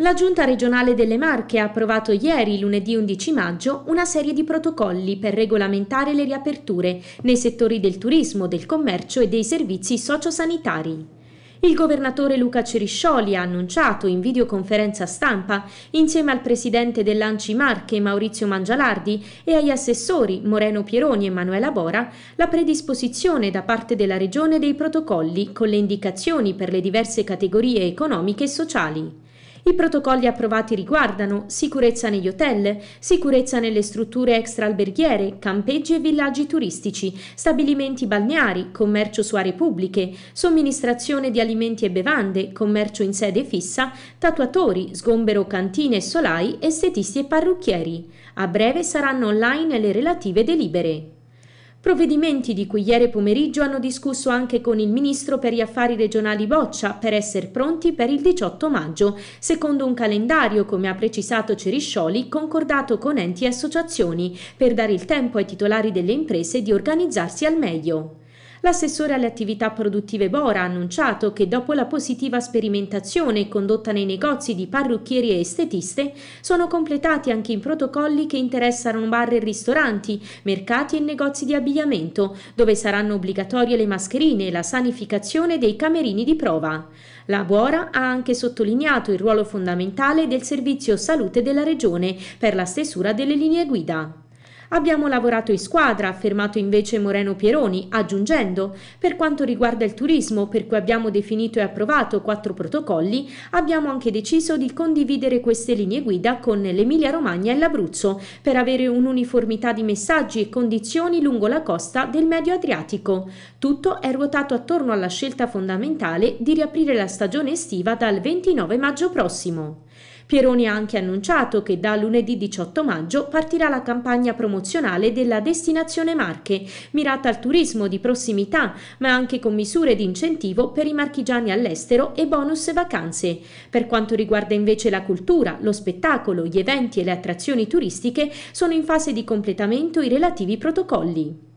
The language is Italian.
La Giunta regionale delle Marche ha approvato ieri, lunedì 11 maggio, una serie di protocolli per regolamentare le riaperture nei settori del turismo, del commercio e dei servizi sociosanitari. Il governatore Luca Ceriscioli ha annunciato in videoconferenza stampa, insieme al presidente dell'Anci Marche Maurizio Mangialardi e agli assessori Moreno Pieroni e Manuela Bora, la predisposizione da parte della Regione dei protocolli con le indicazioni per le diverse categorie economiche e sociali. I protocolli approvati riguardano sicurezza negli hotel, sicurezza nelle strutture extraalberghiere, campeggi e villaggi turistici, stabilimenti balneari, commercio su aree pubbliche, somministrazione di alimenti e bevande, commercio in sede fissa, tatuatori, sgombero cantine e solai, estetisti e parrucchieri. A breve saranno online le relative delibere. Provvedimenti di cui ieri pomeriggio hanno discusso anche con il ministro per gli affari regionali Boccia per essere pronti per il 18 maggio, secondo un calendario, come ha precisato Ceriscioli, concordato con enti e associazioni, per dare il tempo ai titolari delle imprese di organizzarsi al meglio. L'assessore alle attività produttive Bora ha annunciato che dopo la positiva sperimentazione condotta nei negozi di parrucchieri e estetiste, sono completati anche i protocolli che interessano bar e ristoranti, mercati e negozi di abbigliamento, dove saranno obbligatorie le mascherine e la sanificazione dei camerini di prova. La Bora ha anche sottolineato il ruolo fondamentale del Servizio Salute della Regione per la stesura delle linee guida. Abbiamo lavorato in squadra, ha affermato invece Moreno Pieroni, aggiungendo, per quanto riguarda il turismo, per cui abbiamo definito e approvato quattro protocolli, abbiamo anche deciso di condividere queste linee guida con l'Emilia Romagna e l'Abruzzo, per avere un'uniformità di messaggi e condizioni lungo la costa del Medio Adriatico. Tutto è ruotato attorno alla scelta fondamentale di riaprire la stagione estiva dal 29 maggio prossimo. Pieroni ha anche annunciato che da lunedì 18 maggio partirà la campagna promozionale della destinazione Marche, mirata al turismo di prossimità, ma anche con misure di incentivo per i marchigiani all'estero e bonus vacanze. Per quanto riguarda invece la cultura, lo spettacolo, gli eventi e le attrazioni turistiche, sono in fase di completamento i relativi protocolli.